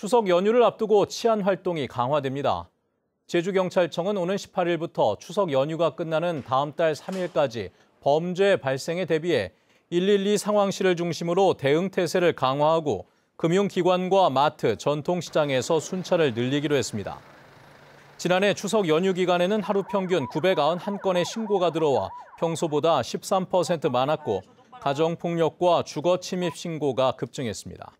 추석 연휴를 앞두고 치안 활동이 강화됩니다. 제주경찰청은 오는 18일부터 추석 연휴가 끝나는 다음 달 3일까지 범죄 발생에 대비해 112 상황실을 중심으로 대응태세를 강화하고 금융기관과 마트, 전통시장에서 순찰을 늘리기로 했습니다. 지난해 추석 연휴 기간에는 하루 평균 991건의 신고가 들어와 평소보다 13% 많았고 가정폭력과 주거침입 신고가 급증했습니다.